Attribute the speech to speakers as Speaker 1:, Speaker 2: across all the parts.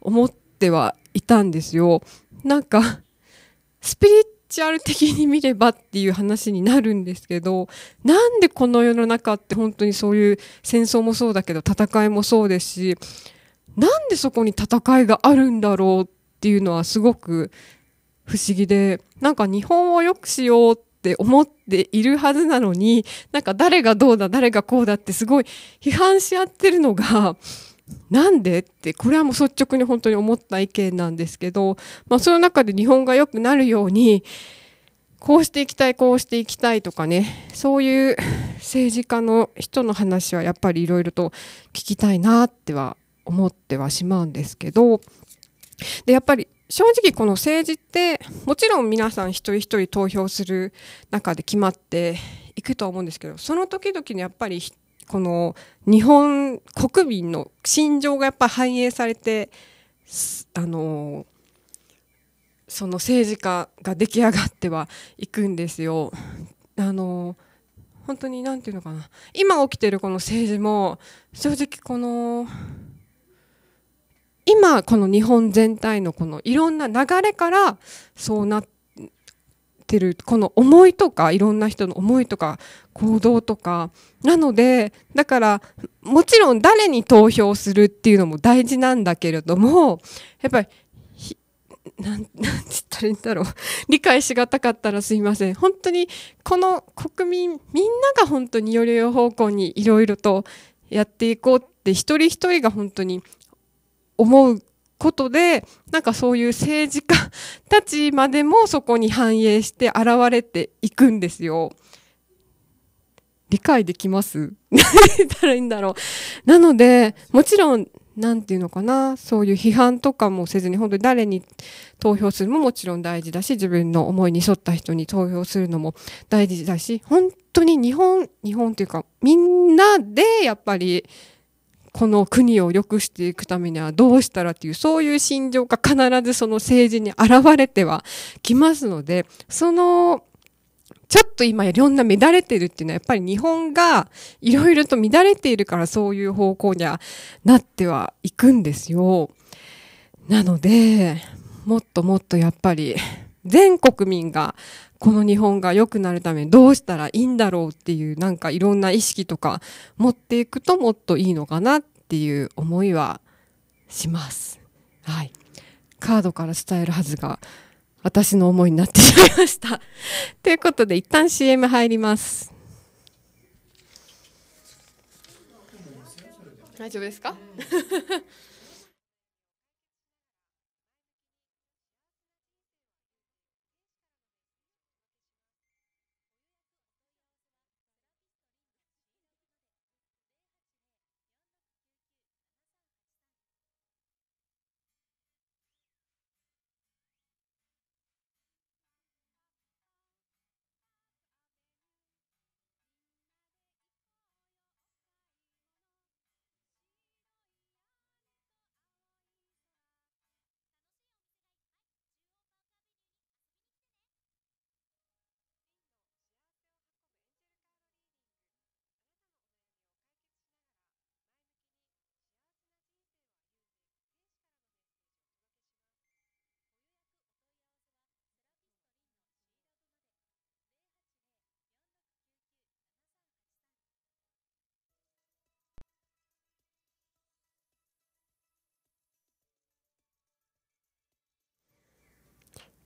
Speaker 1: 思ってはいたんですよ。なんかスピリチュアル的に見ればっていう話になるんですけどなんでこの世の中って本当にそういう戦争もそうだけど戦いもそうですしなんでそこに戦いがあるんだろうっていうのはすごく不思議でなんか日本を良くしようって思っているはずなのになんか誰がどうだ誰がこうだってすごい批判し合ってるのがなんでってこれはもう率直に本当に思った意見なんですけど、まあ、その中で日本が良くなるようにこうしていきたいこうしていきたいとかねそういう政治家の人の話はやっぱりいろいろと聞きたいなっては思ってはしまうんですけどでやっぱり正直この政治ってもちろん皆さん一人一人投票する中で決まっていくとは思うんですけどその時々にやっぱり人、この日本国民の心情がやっぱ反映されてあのその政治家が出来上がってはいくんですよ。あの本当に何て言うのかな今起きてるこの政治も正直この今この日本全体のこのいろんな流れからそうなってるこの思いとかいろんな人の思いとか行動とかなのでだからもちろん誰に投票するっていうのも大事なんだけれどもやっぱりなん なんったらいいんだろう理解しがたかったらすいません本当にこの国民みんなが本当によりよい方向にいろいろとやっていこうって一人一人が本当に思うことで、なんかそういう政治家たちまでもそこに反映して現れていくんですよ。理解できます何言ったらいいんだろう。なので、もちろん、なんていうのかな、そういう批判とかもせずに、本当に誰に投票するももちろん大事だし、自分の思いに沿った人に投票するのも大事だし、本当に日本、日本っていうか、みんなでやっぱりこの国を良くしていくためにはどうしたらっていうそういう心情が必ずその政治に現れてはきますのでそのちょっと今いろんな乱れてるっていうのはやっぱり日本がいろいろと乱れているからそういう方向にはなってはいくんですよ。なのでもっともっとやっぱり全国民がこの日本が良くなるためにどうしたらいいんだろうっていうなんかいろんな意識とか持っていくともっといいのかなっていう思いはします。はい。カードから伝えるはずが私の思いになってしまいました。ということで一旦 CM 入ります。大丈夫ですか、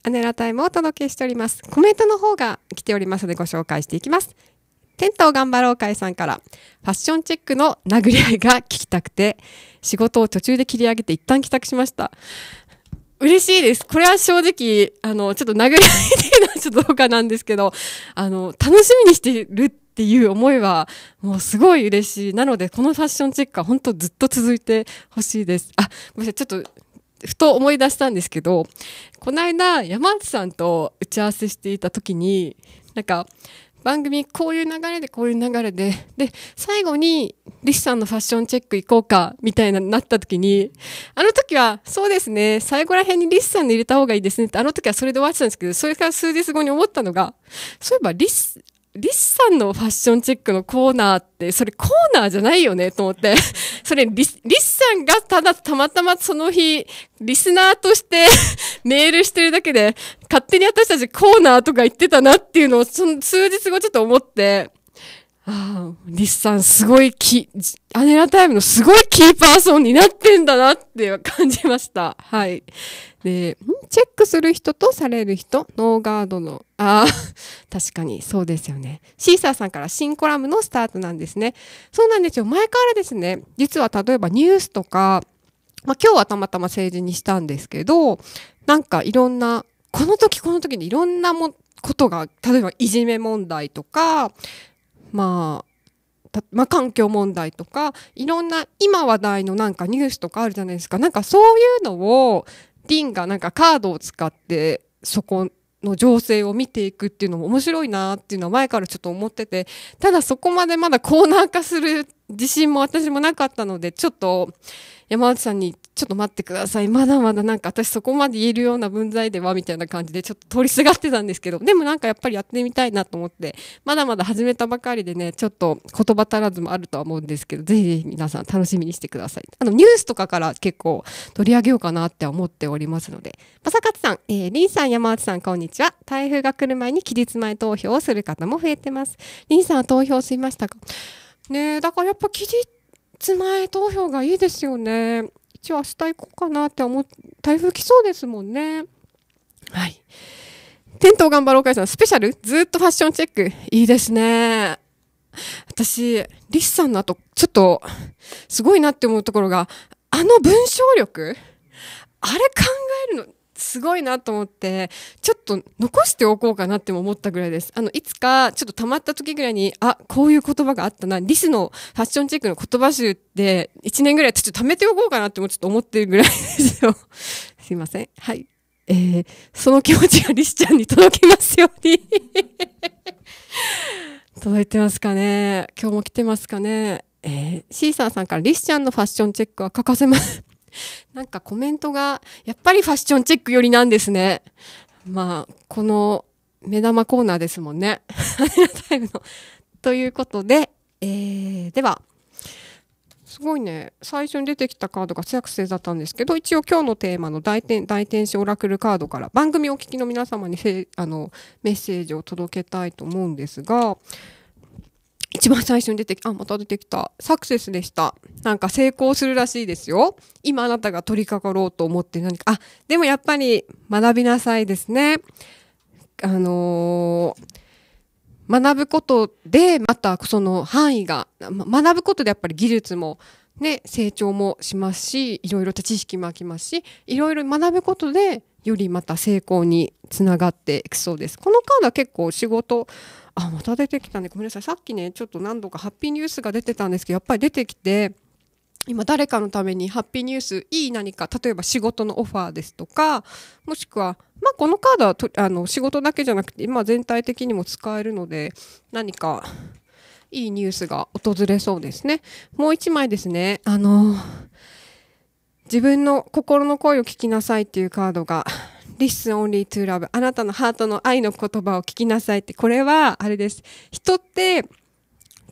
Speaker 1: アネラタイムをお届けしております。コメントの方が来ておりますのでご紹介していきます。テントを頑張ろう会さんから、ファッションチェックの殴り合いが聞きたくて、仕事を途中で切り上げて一旦帰宅しました。嬉しいです。これは正直、あの、ちょっと殴り合いのは ちょっとどうかなんですけど、あの、楽しみにしてるっていう思いは、もうすごい嬉しい。なので、このファッションチェックは本当ずっと続いてほしいです。あ、ごめんなさい、ちょっと、ふと思い出したんですけど、この間山内さんと打ち合わせしていた時に、なんか、番組こういう流れでこういう流れで、で、最後にリシさんのファッションチェック行こうか、みたいななった時に、あの時は、そうですね、最後ら辺にリシさんに入れた方がいいですねって、あの時はそれで終わってたんですけど、それから数日後に思ったのが、そういえばリシ、リスさんのファッションチェックのコーナーって、それコーナーじゃないよねと思って。それリス、リスさんがただたまたまその日、リスナーとして メールしてるだけで、勝手に私たちコーナーとか言ってたなっていうのを、その数日後ちょっと思って、ああ、リスさんすごいキ、アネラタイムのすごいキーパーソンになってんだなって感じました。はい。で、チェックする人とされる人、ノーガードの、ああ、確かにそうですよね。シーサーさんから新コラムのスタートなんですね。そうなんですよ。前からですね、実は例えばニュースとか、まあ今日はたまたま政治にしたんですけど、なんかいろんな、この時この時にいろんなもことが、例えばいじめ問題とか、まあまあ、環境問題とかいろんな今話題のなんかニュースとかあるじゃないですかなんかそういうのをディンがなんかカードを使ってそこの情勢を見ていくっていうのも面白いなっていうのは前からちょっと思っててただそこまでまだコーナー化する自信も私もなかったのでちょっと山内さんにちょっと待ってください。まだまだなんか私そこまで言えるような文在ではみたいな感じでちょっと通りすがってたんですけど、でもなんかやっぱりやってみたいなと思って、まだまだ始めたばかりでね、ちょっと言葉足らずもあるとは思うんですけど、ぜひぜひ皆さん楽しみにしてください。あのニュースとかから結構取り上げようかなって思っておりますので、まさかつさん、えー、リンさん、山内さん、こんにちは。台風が来る前に期日前投票をする方も増えてます。リンさんは投票しましたかねえ、だからやっぱ期日つ投票がいいですよね。一応明日行こうかなって思って、台風来そうですもんね。はい。店頭頑張ろういさん、スペシャルずっとファッションチェック。いいですね。私、リスさんの後、ちょっと、すごいなって思うところが、あの文章力あれ考えるの、すごいなと思ってちょっと残しておこうかなって思ったぐらいですあのいつかちょっとたまった時ぐらいにあこういう言葉があったなリスのファッションチェックの言葉集って1年ぐらいちょっと貯めておこうかなってもちょっと思ってるぐらいですよ すいませんはいえー、その気持ちがリスちゃんに届きますように 届いてますかね今日も来てますかねえー、シーサーさんからリスちゃんのファッションチェックは欠かせますなんかコメントが、やっぱりファッションチェックよりなんですね。まあ、この目玉コーナーですもんね。タイムの。ということで、えー、では、すごいね、最初に出てきたカードがセアクセだったんですけど、一応今日のテーマの大天、大天使オラクルカードから番組お聞きの皆様にあのメッセージを届けたいと思うんですが、一番最初に出てき、あ、また出てきた。サクセスでした。なんか成功するらしいですよ。今あなたが取り掛かろうと思って何か、あ、でもやっぱり学びなさいですね。あのー、学ぶことで、またその範囲が、学ぶことでやっぱり技術もね、成長もしますし、いろいろと知識も湧きますし、いろいろ学ぶことで、よりまた成功につながっていくそうです。このカードは結構仕事、あまた出てきたねごめんなさいさっきねちょっと何度かハッピーニュースが出てたんですけどやっぱり出てきて今誰かのためにハッピーニュースいい何か例えば仕事のオファーですとかもしくは、まあ、このカードはとあの仕事だけじゃなくて今全体的にも使えるので何かいいニュースが訪れそうですねもう1枚ですねあの自分の心の声を聞きなさいっていうカードがリッスンオンリートゥーラブ。あなたのハートの愛の言葉を聞きなさいって、これは、あれです。人って、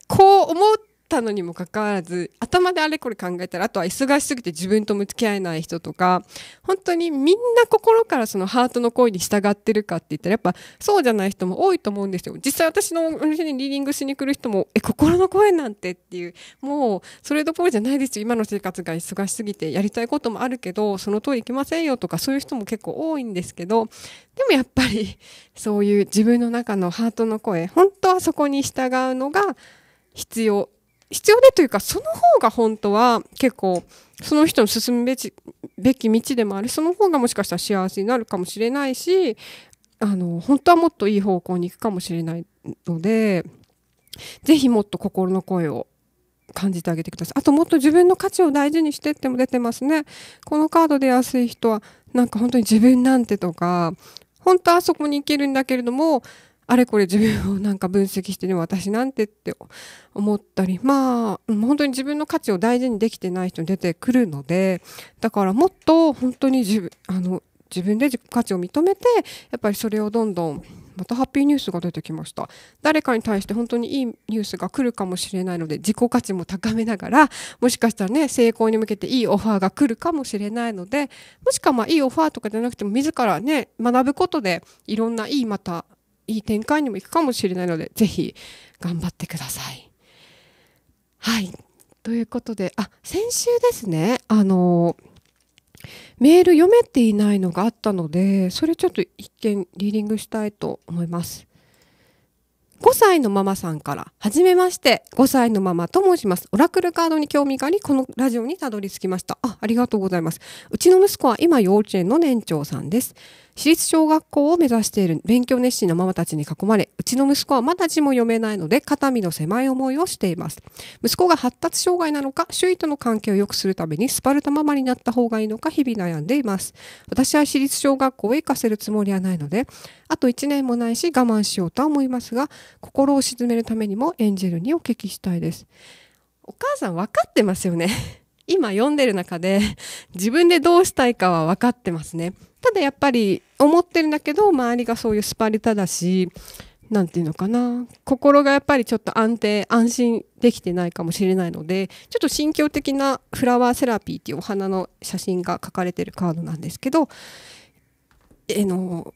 Speaker 1: こう思ってたのにもかかわらず頭であれこれ考えたらあとは忙しすぎて自分と向き合えない人とか本当にみんな心からそのハートの声に従ってるかって言ったらやっぱそうじゃない人も多いと思うんですよ実際私のお店にリーディングしに来る人もえ心の声なんてっていうもうそれどころじゃないですよ今の生活が忙しすぎてやりたいこともあるけどその通り行きませんよとかそういう人も結構多いんですけどでもやっぱりそういう自分の中のハートの声本当はそこに従うのが必要必要でというか、その方が本当は結構、その人の進むべきべき道でもあるその方がもしかしたら幸せになるかもしれないし、あの、本当はもっといい方向に行くかもしれないので、ぜひもっと心の声を感じてあげてください。あともっと自分の価値を大事にしてっても出てますね。このカード出やすい人は、なんか本当に自分なんてとか、本当はあそこに行けるんだけれども、あれこれ自分をなんか分析してね私なんてって思ったりまあ本当に自分の価値を大事にできてない人出てくるのでだからもっと本当に自分あの自分で価値を認めてやっぱりそれをどんどんまたハッピーニュースが出てきました誰かに対して本当にいいニュースが来るかもしれないので自己価値も高めながらもしかしたらね成功に向けていいオファーが来るかもしれないのでもしかまあいいオファーとかじゃなくても自らね学ぶことでいろんないいまたいい展開にも行くかもしれないので、ぜひ頑張ってください。はい。ということで、あ、先週ですね、あの、メール読めていないのがあったので、それちょっと一見リーディングしたいと思います。5歳のママさんから、はじめまして、5歳のママと申します。オラクルカードに興味があり、このラジオにたどり着きました。あ、ありがとうございます。うちの息子は今幼稚園の年長さんです。私立小学校を目指している勉強熱心なママたちに囲まれ、うちの息子はまだ字も読めないので、肩身の狭い思いをしています。息子が発達障害なのか、周囲との関係を良くするためにスパルタママになった方がいいのか、日々悩んでいます。私は私立小学校へ行かせるつもりはないので、あと1年もないし我慢しようとは思いますが、心を鎮めるためにもエンジェルにお聞きしたいです。お母さん分かってますよね。今読んでる中で自分でどうしたいかは分かってますね。ただやっぱり思ってるんだけど周りがそういうスパルタだし何て言うのかな心がやっぱりちょっと安定安心できてないかもしれないのでちょっと心境的なフラワーセラピーっていうお花の写真が書かれてるカードなんですけど、えの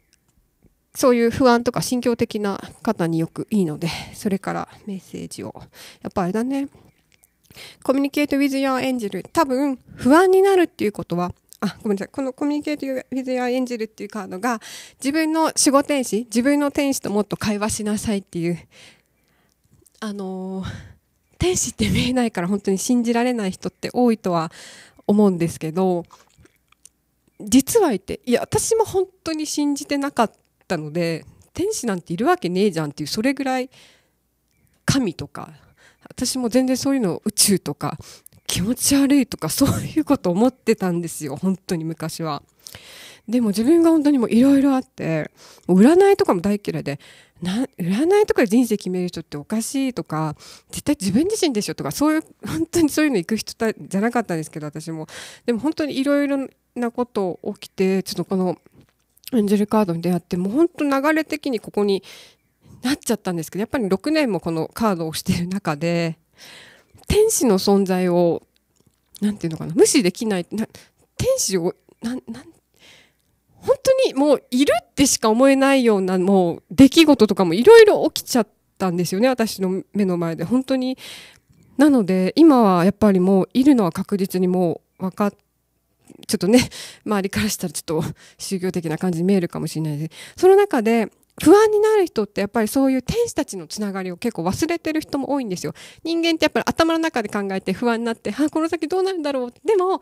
Speaker 1: そういう不安とか心境的な方によくいいのでそれからメッセージをやっぱあれだねコミュニケート・ウィズ・ヤー・エンジェル多分不安になるっていうことはあごめんなさいこのコミュニケーブ・フィズ・ヤ・エンジェルっていうカードが自分の守護天使自分の天使ともっと会話しなさいっていうあのー、天使って見えないから本当に信じられない人って多いとは思うんですけど実はいていや私も本当に信じてなかったので天使なんているわけねえじゃんっていうそれぐらい神とか私も全然そういうのを宇宙とか気持ち悪いとかそういうこと思ってたんですよ本当に昔は。でも自分が本当にもういろいろあって占いとかも大嫌いで占いとかで人生決める人っておかしいとか絶対自分自身でしょとかそういう本当にそういうの行く人じゃなかったんですけど私もでも本当にいろいろなこと起きてちょっとこのエンジェルカードに出会ってもう本当流れ的にここになっちゃったんですけどやっぱり6年もこのカードをしてる中で天使の存在をなんていうのかな無視できない天使をなんなん本当にもういるってしか思えないようなもう出来事とかもいろいろ起きちゃったんですよね私の目の前で本当になので今はやっぱりもういるのは確実にもう分かってちょっとね周りからしたらちょっと宗教的な感じに見えるかもしれないですその中で不安になる人ってやっぱりそういう天使たちのつながりを結構忘れてる人も多いんですよ。人間ってやっぱり頭の中で考えて不安になって、あ、この先どうなるんだろう。でも、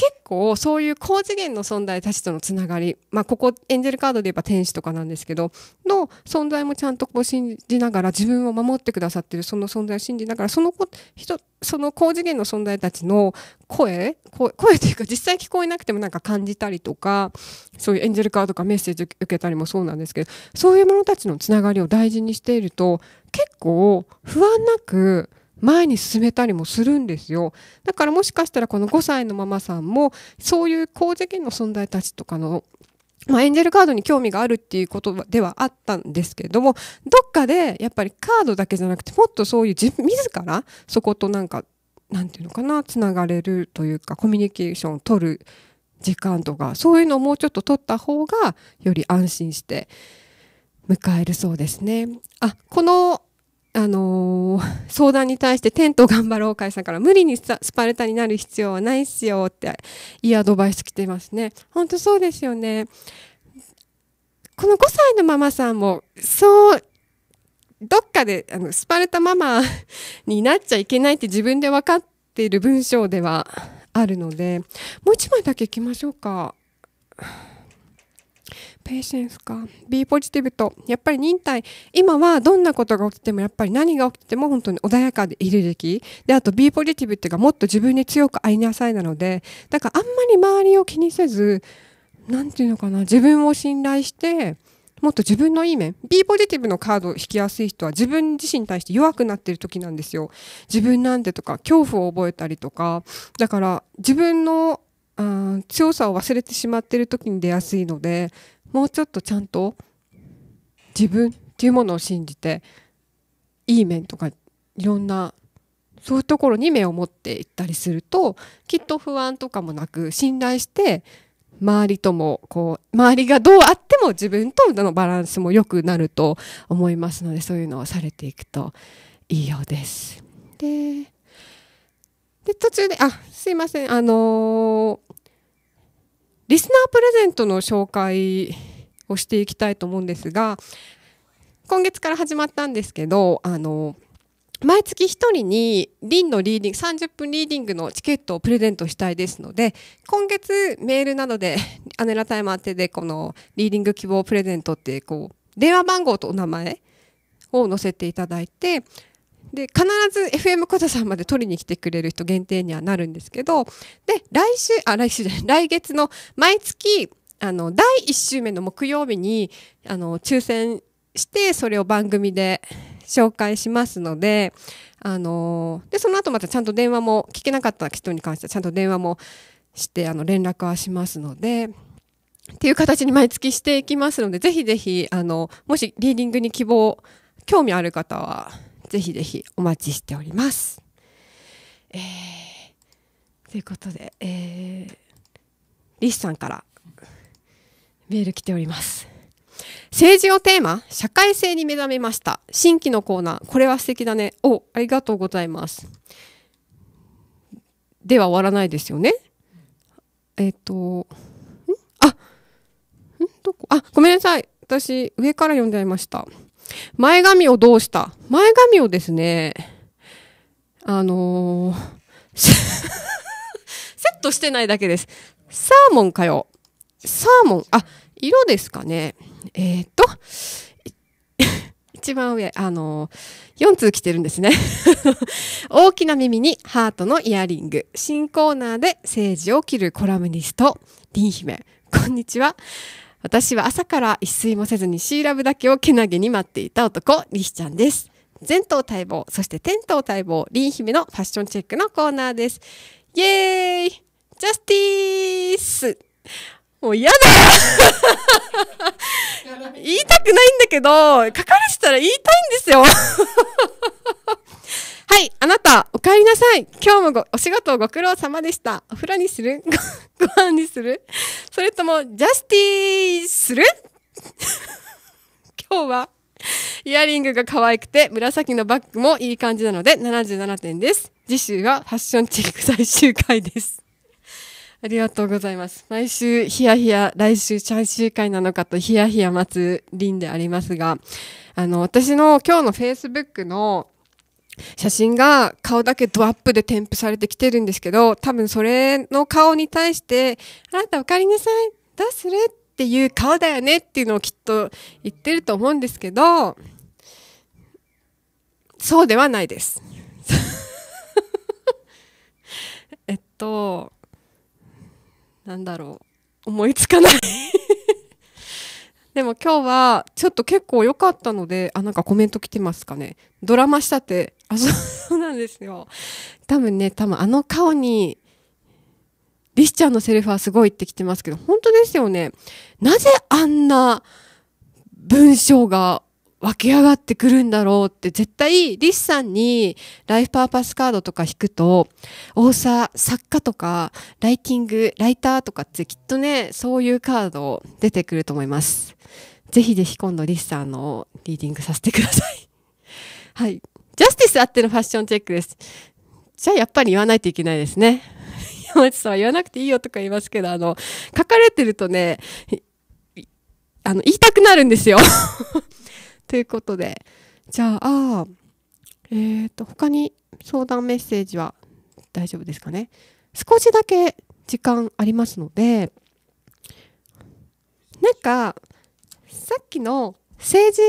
Speaker 1: 結構そういう高次元の存在たちとのつながり、まあ、ここエンジェルカードで言えば天使とかなんですけどの存在もちゃんとこう信じながら自分を守ってくださってるその存在を信じながらその人その高次元の存在たちの声声というか実際聞こえなくてもなんか感じたりとかそういうエンジェルカードとかメッセージ受けたりもそうなんですけどそういうものたちのつながりを大事にしていると結構不安なく前に進めたりもするんですよ。だからもしかしたらこの5歳のママさんも、そういう高次元の存在たちとかのまあ、エンジェルカードに興味があるっていうことではあったんですけれども、どっかでやっぱりカードだけじゃなくて、もっとそういう自自らそことなんか、なんていうのかな、つながれるというか、コミュニケーションを取る時間とか、そういうのをもうちょっと取った方が、より安心して迎えるそうですね。あ、このあのー、相談に対してテント頑張ろう会さんから無理にスパルタになる必要はないっすよっていいアドバイス来てますね。本当そうですよね。この5歳のママさんもそうどっかであのスパルタママになっちゃいけないって自分で分かっている文章ではあるのでもう一枚だけ行きましょうか。ペーシェンスか B ポジティブとやっぱり忍耐今はどんなことが起きてもやっぱり何が起きても本当に穏やかでいるべきであと B ポジティブっていうかもっと自分に強くありなさいなのでだからあんまり周りを気にせず何て言うのかな自分を信頼してもっと自分のいい面 B ポジティブのカードを引きやすい人は自分自身に対して弱くなってる時なんですよ自分なんてとか恐怖を覚えたりとかだから自分の強さを忘れてしまってる時に出やすいのでもうちょっとちゃんと自分っていうものを信じていい面とかいろんなそういうところに目を持っていったりするときっと不安とかもなく信頼して周りともこう周りがどうあっても自分とのバランスも良くなると思いますのでそういうのをされていくといいようです。で途中であすいませんあのーリスナープレゼントの紹介をしていきたいと思うんですが、今月から始まったんですけど、あの、毎月1人にリンのリーディング、30分リーディングのチケットをプレゼントしたいですので、今月メールなどで、アネラタイム宛てでこのリーディング希望プレゼントって、こう、電話番号とお名前を載せていただいて、で必ず FM コザさんまで取りに来てくれる人限定にはなるんですけどで来週あ来週じゃない来月の毎月あの第1週目の木曜日にあの抽選してそれを番組で紹介しますのであのでその後またちゃんと電話も聞けなかった人に関してはちゃんと電話もしてあの連絡はしますので。っていう形に毎月していきますので、ぜひぜひ、あの、もしリーディングに希望、興味ある方は、ぜひぜひお待ちしております。えー、ということで、えー、リスさんからメール来ております。政治をテーマ、社会性に目覚めました。新規のコーナー、これは素敵だね。お、ありがとうございます。では終わらないですよね。えっ、ー、と、あ、んどこあ、ごめんなさい。私、上から読んじゃいました。前髪をどうした前髪をですね、あのー、セットしてないだけです。サーモンかよ。サーモン、あ、色ですかね。えー、っと、一番上、あのー、4通来てるんですね。大きな耳にハートのイヤリング。新コーナーで政治を切るコラムニスト、りん姫。こんにちは。私は朝から一睡もせずにシーラブだけをけなげに待っていた男、リヒちゃんです。前頭待望、そして天頭待望、リン姫のファッションチェックのコーナーです。イエーイジャスティースもう嫌だ言いたくないんだけど、書かれてたら言いたいんですよい、あなた、お帰りなさい。今日もお仕事をご苦労様でした。お風呂にする ご飯にするそれとも、ジャスティーする 今日は、イヤリングが可愛くて、紫のバッグもいい感じなので、77点です。次週はファッションチェック最終回です。ありがとうございます。毎週ヒヤヒヤ、来週最終回なのかとヒヤヒヤ待つンでありますが、あの、私の今日の Facebook の写真が顔だけドアップで添付されてきてるんですけど、多分それの顔に対して、あなたお帰りなさい、どうするっていう顔だよねっていうのをきっと言ってると思うんですけど、そうではないです。えっと、なんだろう。思いつかないでも今日はちょっと結構良かったので、あ、なんかコメント来てますかね。ドラマたって。あ、そうなんですよ。多分ね、多分あの顔に、リスちゃんのセルフはすごいって来てますけど、本当ですよね。なぜあんな文章が湧き上がってくるんだろうって絶対リスさんにライフパーパスカードとか引くと大沢、作家とかライティングライターとかってきっとねそういうカード出てくると思いますぜひぜひ今度リスさんのリーディングさせてください はいジャスティスあってのファッションチェックですじゃあやっぱり言わないといけないですね 山内さんは言わなくていいよとか言いますけどあの書かれてるとねあの言いたくなるんですよ ということで、じゃあ、えっ、ー、と、他に相談メッセージは大丈夫ですかね。少しだけ時間ありますので、なんか、さっきの政治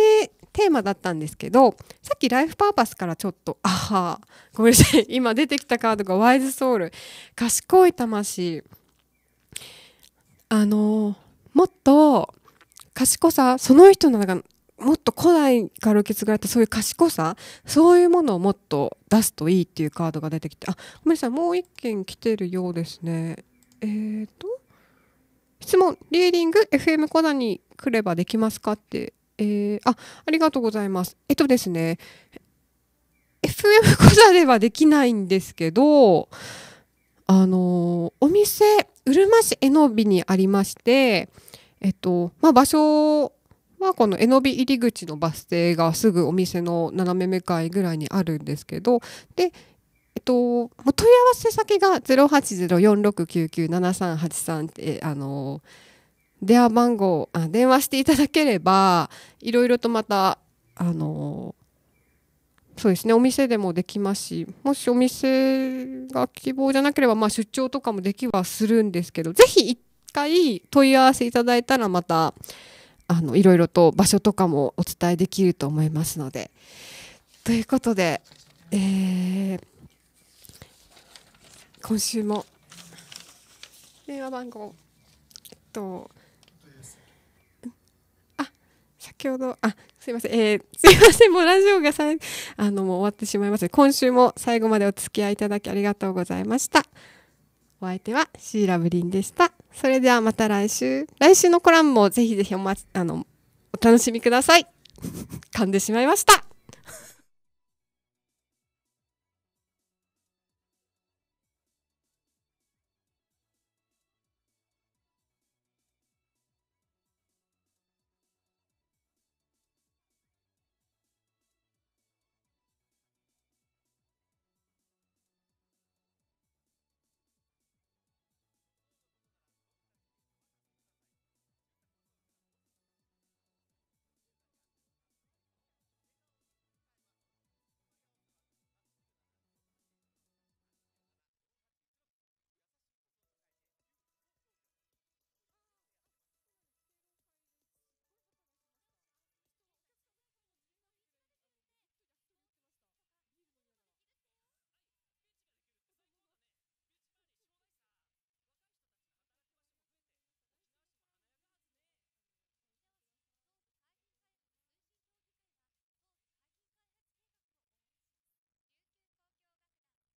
Speaker 1: テーマだったんですけどさっきライフパーパスからちょっとあはごめんなさい今出てきたカードがワイズソウル賢い魂あのもっと賢さその人のもっと古代から受け継がれたそういう賢さそういうものをもっと出すといいっていうカードが出てきてあごめんなさいもう一件来てるようですねえっ、ー、と質問リーディング FM コナに来ればできますかってえー、あありがとうございますえっとですね FM コザではできないんですけどあのお店うるま市江ノ美にありましてえっとまあ場所まあ、このノビ入り口のバス停がすぐお店の斜め向かいぐらいにあるんですけどでえっと、問い合わせ先が0804699738ってあの電話番号あ電話していただければいろいろとまたあのそうですねお店でもできますしもしお店が希望じゃなければ、まあ、出張とかもできはするんですけどぜひ一回問い合わせいただいたらまたあのいろいろと場所とかもお伝えできると思いますので。ということで、えー、今週も電話番号、えっと、あ先ほど、あすいません、えー、すいません、もうラジオがさあのもう終わってしまいます今週も最後までお付き合いいただきありがとうございました。お相手はシーラブリンでした。それではまた来週。来週のコラムもぜひぜひお待ち、あの、お楽しみください。噛んでしまいました。